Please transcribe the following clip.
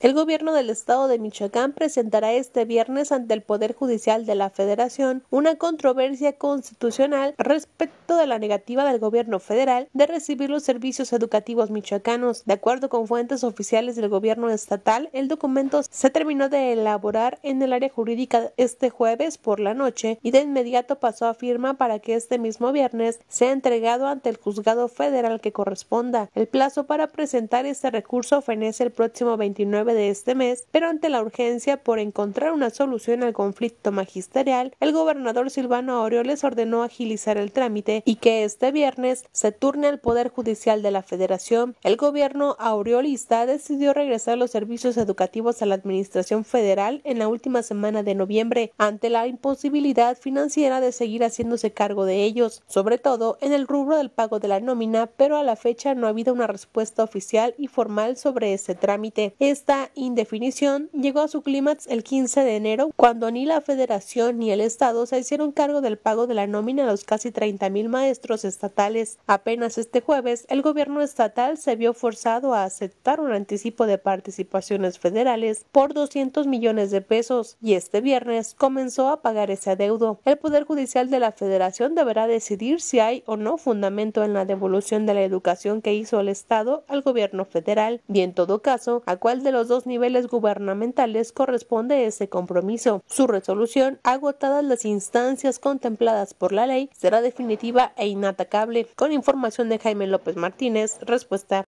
El gobierno del estado de Michoacán presentará este viernes ante el Poder Judicial de la Federación una controversia constitucional respecto de la negativa del gobierno federal de recibir los servicios educativos michoacanos. De acuerdo con fuentes oficiales del gobierno estatal, el documento se terminó de elaborar en el área jurídica este jueves por la noche y de inmediato pasó a firma para que este mismo viernes sea entregado ante el juzgado federal que corresponda. El plazo para presentar este recurso fenece el próximo 29 de este mes, pero ante la urgencia por encontrar una solución al conflicto magisterial, el gobernador Silvano Aureoles ordenó agilizar el trámite y que este viernes se turne al Poder Judicial de la Federación. El gobierno aureolista decidió regresar los servicios educativos a la Administración Federal en la última semana de noviembre, ante la imposibilidad financiera de seguir haciéndose cargo de ellos, sobre todo en el rubro del pago de la nómina, pero a la fecha no ha habido una respuesta oficial y formal sobre ese trámite. Esta indefinición llegó a su clímax el 15 de enero, cuando ni la Federación ni el Estado se hicieron cargo del pago de la nómina a los casi mil maestros estatales. Apenas este jueves, el gobierno estatal se vio forzado a aceptar un anticipo de participaciones federales por 200 millones de pesos y este viernes comenzó a pagar ese adeudo. El Poder Judicial de la Federación deberá decidir si hay o no fundamento en la devolución de la educación que hizo el Estado al gobierno federal y en todo caso a cuál de los dos niveles gubernamentales corresponde ese compromiso. Su resolución, agotadas las instancias contempladas por la ley, será definitiva e inatacable. Con información de Jaime López Martínez, respuesta.